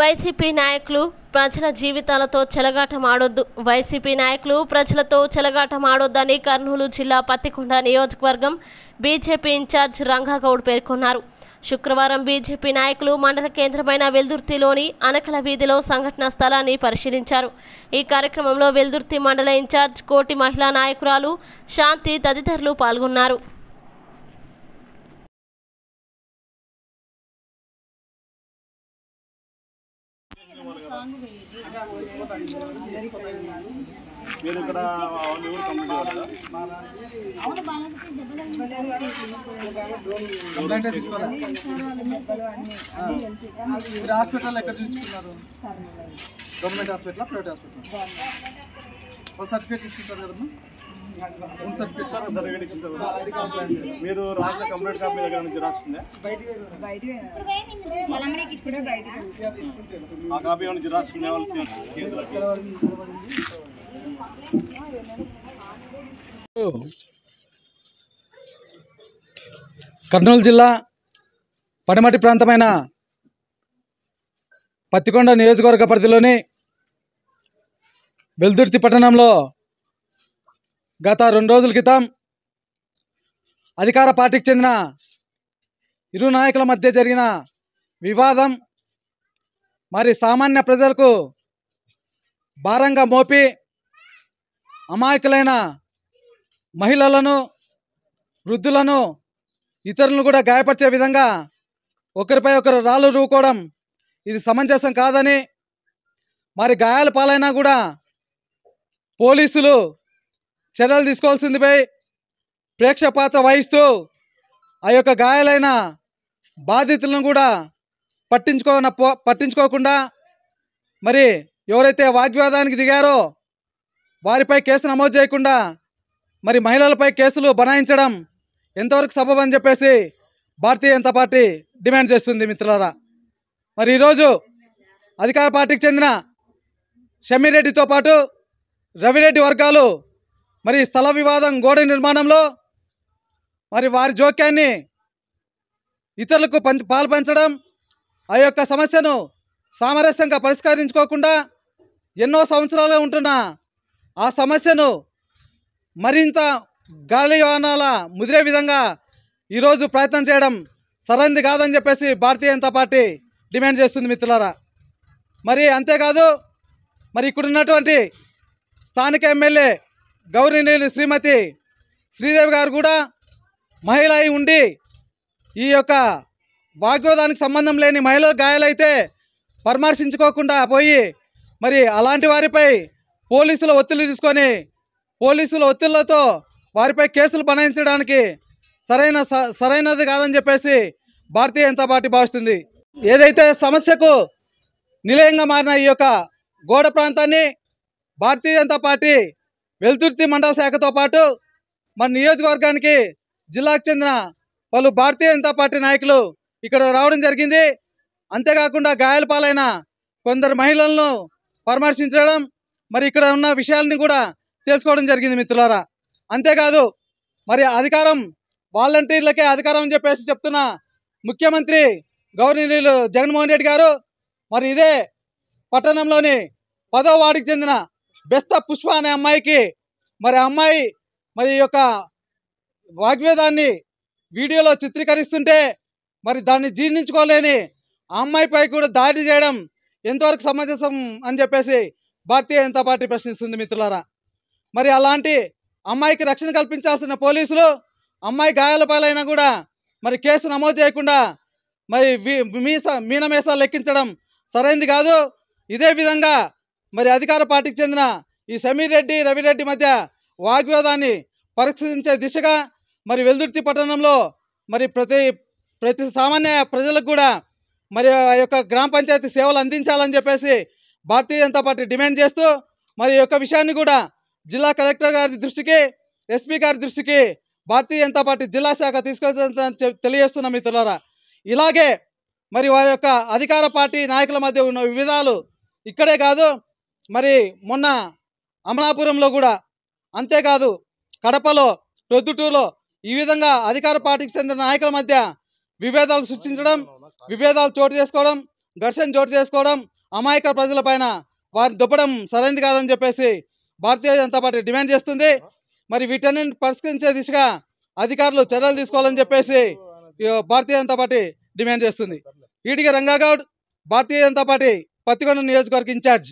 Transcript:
YCP నాయకులు ప్రజల జీవితాలతో చెలగాటం ఆడొద్దు వైసీపీ నాయకులు ప్రజలతో చెలగాటం ఆడొద్దని కర్నూలు జిల్లా పత్తికొండ నియోజకవర్గం బీజేపీ ఇన్ఛార్జ్ రంగాగౌడ్ పేర్కొన్నారు శుక్రవారం బీజేపీ నాయకులు మండల కేంద్రమైన వెల్దుర్తిలోని అనకల వీధిలో సంఘటన స్థలాన్ని పరిశీలించారు ఈ కార్యక్రమంలో వెల్దుర్తి మండల ఇన్ఛార్జ్ కోటి మహిళా నాయకురాలు శాంతి తదితరులు పాల్గొన్నారు మీరు ఇక్కడ మీరు హాస్పిటల్ ఎక్కడ చూసుకున్నారు government hospital private hospital certificate ఇచ్చుకుంటారు కదమ్మా మీరు కాపీ దగ్గర నుంచి కర్నూలు జిల్లా పడమటి ప్రాంతమైన పత్తికొండ నియోజకవర్గ పరిధిలోని వెల్దుర్తి పట్టణంలో గత రెండు రోజుల క్రితం అధికార పార్టీకి చెందిన ఇరు నాయకుల మధ్య జరిగిన వివాదం మరి సామాన్య ప్రజలకు భారంగా మోపి అమాయకులైన మహిళలను వృద్ధులను ఇతరులను కూడా గాయపరిచే విధంగా ఒకరిపై ఒకరు రాళ్ళు రూకోవడం ఇది సమంజసం కాదని మరి గాయాల పాలైనా కూడా పోలీసులు చర్యలు తీసుకోవాల్సిందిపై ప్రేక్ష పాత్ర వహిస్తూ ఆ యొక్క గాయాలైన బాధితులను కూడా పట్టించుకోన పట్టించుకోకుండా మరి ఎవరైతే వాగ్వాదానికి దిగారో వారిపై కేసు నమోదు చేయకుండా మరి మహిళలపై కేసులు బనాయించడం ఎంతవరకు అని చెప్పేసి భారతీయ జనతా పార్టీ డిమాండ్ చేస్తుంది మిత్రులారా మరి ఈరోజు అధికార పార్టీకి చెందిన షమ్మిరెడ్డితో పాటు రవిరెడ్డి వర్గాలు మరి స్థల వివాదం గోడ నిర్మాణంలో మరి వారి జోక్యాన్ని ఇతరులకు పంచ పాల్పంచడం ఆ యొక్క సమస్యను సామరస్యంగా పరిష్కరించుకోకుండా ఎన్నో సంవత్సరాలు ఉంటున్న ఆ సమస్యను మరింత గాలివానాల ముదిరే విధంగా ఈరోజు ప్రయత్నం చేయడం సరైంది కాదని చెప్పేసి భారతీయ జనతా పార్టీ డిమాండ్ చేస్తుంది మిత్రులారా మరి అంతేకాదు మరి ఇక్కడున్నటువంటి స్థానిక ఎమ్మెల్యే గౌరవనీయులు శ్రీమతి శ్రీదేవి గారు కూడా మహిళ ఉండి ఈ యొక్క వాగ్వాదానికి సంబంధం లేని మహిళ గాయాలైతే పరామర్శించుకోకుండా పోయి మరి అలాంటి వారిపై పోలీసుల ఒత్తిళ్లు తీసుకొని పోలీసుల ఒత్తిళ్లతో వారిపై కేసులు బనాయించడానికి సరైన సరైనది కాదని చెప్పేసి భారతీయ జనతా పార్టీ భావిస్తుంది ఏదైతే సమస్యకు నిలయంగా మారిన ఈ యొక్క గోడ ప్రాంతాన్ని భారతీయ జనతా పార్టీ వెలుతుర్తి మండల శాఖతో పాటు మన నియోజకవర్గానికి జిల్లాకు చెందిన పలు భారతీయ జనతా పార్టీ నాయకులు ఇక్కడ రావడం జరిగింది అంతేకాకుండా గాయాల పాలైన కొందరు మహిళలను పరామర్శించడం మరి ఇక్కడ ఉన్న విషయాలని కూడా తెలుసుకోవడం జరిగింది మిత్రులారా అంతేకాదు మరి అధికారం వాలంటీర్లకే అధికారం అని చెప్పేసి చెప్తున్న ముఖ్యమంత్రి గవర్నీలు జగన్మోహన్ రెడ్డి గారు మరి ఇదే పట్టణంలోని పదో వార్డుకి చెందిన బెస్త పుష్ప అనే అమ్మాయికి మరి అమ్మాయి మరి యొక్క వాగ్వేదాన్ని వీడియోలో చిత్రీకరిస్తుంటే మరి దాన్ని జీర్ణించుకోలేని ఆ అమ్మాయిపై కూడా దాడి చేయడం ఎంతవరకు సమంజసం అని చెప్పేసి భారతీయ జనతా పార్టీ ప్రశ్నిస్తుంది మిత్రులారా మరి అలాంటి అమ్మాయికి రక్షణ కల్పించాల్సిన పోలీసులు అమ్మాయి గాయాల పాలైనా కూడా మరి కేసు నమోదు చేయకుండా మరి మీస మీనమేసాలు లెక్కించడం సరైంది కాదు ఇదే విధంగా మరి అధికార పార్టీకి చెందిన ఈ సమీర్ రెడ్డి రవిరెడ్డి మధ్య వాగ్వాదాన్ని పరిశీలించే దిశగా మరి వెల్దుర్తి పట్టణంలో మరి ప్రతి ప్రతి సామాన్య ప్రజలకు కూడా మరి ఆ యొక్క గ్రామ పంచాయతీ సేవలు అందించాలని చెప్పేసి భారతీయ జనతా పార్టీ డిమాండ్ చేస్తూ మరి యొక్క విషయాన్ని కూడా జిల్లా కలెక్టర్ గారి దృష్టికి ఎస్పీ గారి దృష్టికి భారతీయ జనతా పార్టీ జిల్లా శాఖ తీసుకెళ్తుందని తెలియజేస్తున్న మిత్రులారా ఇలాగే మరి వారి యొక్క అధికార పార్టీ నాయకుల మధ్య ఉన్న వివిధాలు ఇక్కడే కాదు మరి మొన్న అమలాపురంలో కూడా అంతేకాదు కడపలో ప్రొద్దుటూరులో ఈ విధంగా అధికార పార్టీకి చెందిన నాయకుల మధ్య విభేదాలు సృష్టించడం విభేదాలు చోటు చేసుకోవడం ఘర్షణ చోటు చేసుకోవడం అమాయక ప్రజలపైన వారిని దుబ్బడం సరైనది కాదని చెప్పేసి భారతీయ జనతా పార్టీ డిమాండ్ చేస్తుంది మరి వీటన్ని పరిష్కరించే దిశగా అధికారులు చర్యలు తీసుకోవాలని చెప్పేసి భారతీయ జనతా పార్టీ డిమాండ్ చేస్తుంది ఈటికి రంగాగౌడ్ భారతీయ జనతా పార్టీ పత్తికొండ నియోజకవర్గ ఇన్ఛార్జ్